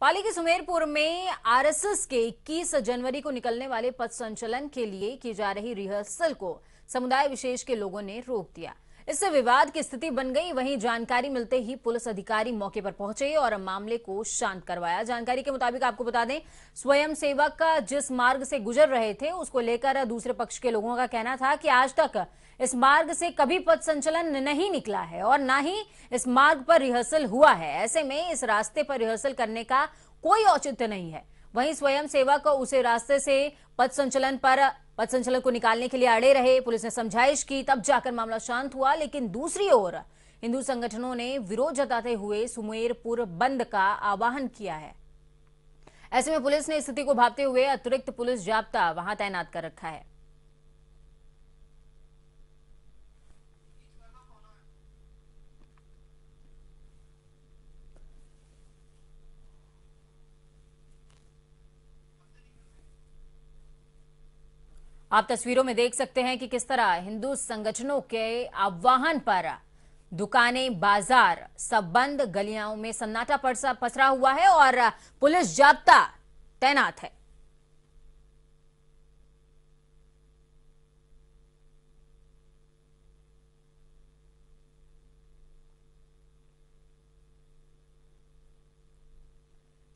पाली के सुमेरपुर में आरएसएस के 21 जनवरी को निकलने वाले पथ संचलन के लिए की जा रही रिहर्सल को समुदाय विशेष के लोगों ने रोक दिया इससे विवाद की स्थिति बन गई वहीं जानकारी मिलते ही पुलिस अधिकारी मौके पर पहुंचे और मामले को शांत करवाया जानकारी के मुताबिक आपको बता दें स्वयं सेवक जिस मार्ग से गुजर रहे थे उसको लेकर दूसरे पक्ष के लोगों का कहना था कि आज तक इस मार्ग से कभी पथ संचलन नहीं निकला है और ना ही इस मार्ग पर रिहर्सल हुआ है ऐसे में इस रास्ते पर रिहर्सल करने का कोई औचित्य नहीं है वहीं स्वयं सेवक उसे रास्ते से पथ संचलन पर पथ संचालक को निकालने के लिए अड़े रहे पुलिस ने समझाइश की तब जाकर मामला शांत हुआ लेकिन दूसरी ओर हिंदू संगठनों ने विरोध जताते हुए सुमेरपुर बंद का आह्वान किया है ऐसे में पुलिस ने स्थिति को भापते हुए अतिरिक्त पुलिस जाब्ता वहां तैनात कर रखा है आप तस्वीरों में देख सकते हैं कि किस तरह हिंदू संगठनों के आह्वान पर दुकानें बाजार सब बंद गलियाओं में सन्नाटा पसरा हुआ है और पुलिस जाब्ता तैनात है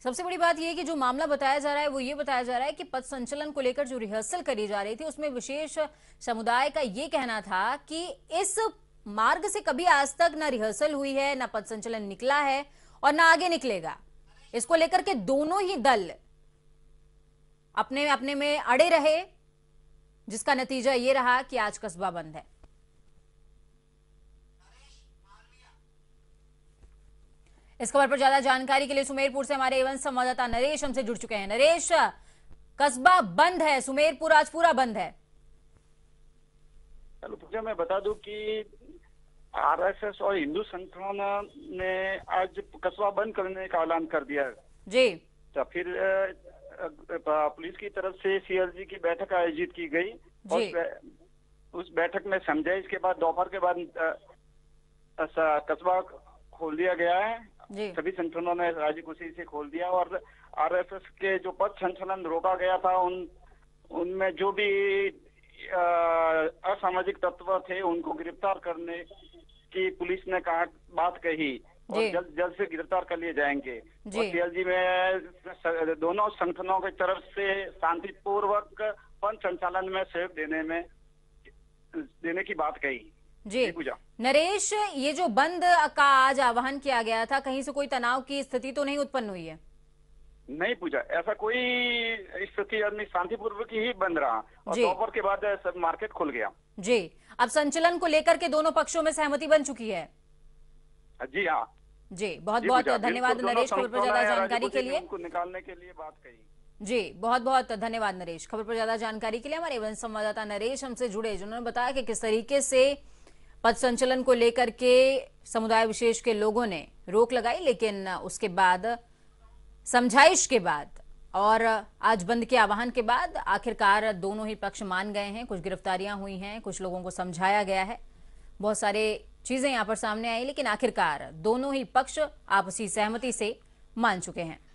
सबसे बड़ी बात यह कि जो मामला बताया जा रहा है वो ये बताया जा रहा है कि पद संचलन को लेकर जो रिहर्सल करी जा रही थी उसमें विशेष समुदाय का ये कहना था कि इस मार्ग से कभी आज तक ना रिहर्सल हुई है ना पद संचलन निकला है और ना आगे निकलेगा इसको लेकर के दोनों ही दल अपने अपने में अड़े रहे जिसका नतीजा ये रहा कि आज कस्बा बंद है इस खबर पर ज्यादा जानकारी के लिए सुमेरपुर से हमारे एवं संवाददाता नरेश हमसे जुड़ चुके हैं नरेश कस्बा बंद है सुमेरपुर आज पूरा बंद है चलो पूजा मैं बता दूं कि आरएसएस और हिंदू संगठन ने आज कस्बा बंद करने का ऐलान कर दिया जी तो फिर पुलिस की तरफ से सीआरजी की बैठक आयोजित की गई और उस बैठक में समझाइश के बाद दोपहर के बाद कस्बा खोल दिया गया है सभी संगठनों ने राज्य खुशी से खोल दिया और आरएसएस के जो पद संचालन रोका गया था उन उनमें जो भी असामाजिक तत्व थे उनको गिरफ्तार करने की पुलिस ने कहा बात कही और जल्द जल्द से गिरफ्तार कर लिए जाएंगे और सीएलजी में दोनों संगठनों की तरफ से शांतिपूर्वक पंच संचालन में सहयोग देने में देने की बात कही जी पूजा नरेश ये जो बंद का आज आह्वान किया गया था कहीं से कोई तनाव की स्थिति तो नहीं उत्पन्न हुई है नहीं पूजा ऐसा कोई स्थिति शांतिपूर्वक ही बंद रहा और के बाद सब मार्केट खुल गया जी अब संचलन को लेकर के दोनों पक्षों में सहमति बन चुकी है जी हाँ जी बहुत बहुत धन्यवाद नरेश खबर पर ज्यादा जानकारी के लिए निकालने के लिए बात कही जी बहुत बहुत धन्यवाद नरेश खबर पर ज्यादा जानकारी के लिए हमारे संवाददाता नरेश हमसे जुड़े जिन्होंने बताया कि किस तरीके से पथ संचलन को लेकर के समुदाय विशेष के लोगों ने रोक लगाई लेकिन उसके बाद समझाइश के बाद और आज बंद के आह्वान के बाद आखिरकार दोनों ही पक्ष मान गए हैं कुछ गिरफ्तारियां हुई हैं कुछ लोगों को समझाया गया है बहुत सारे चीजें यहां पर सामने आई लेकिन आखिरकार दोनों ही पक्ष आपसी सहमति से मान चुके हैं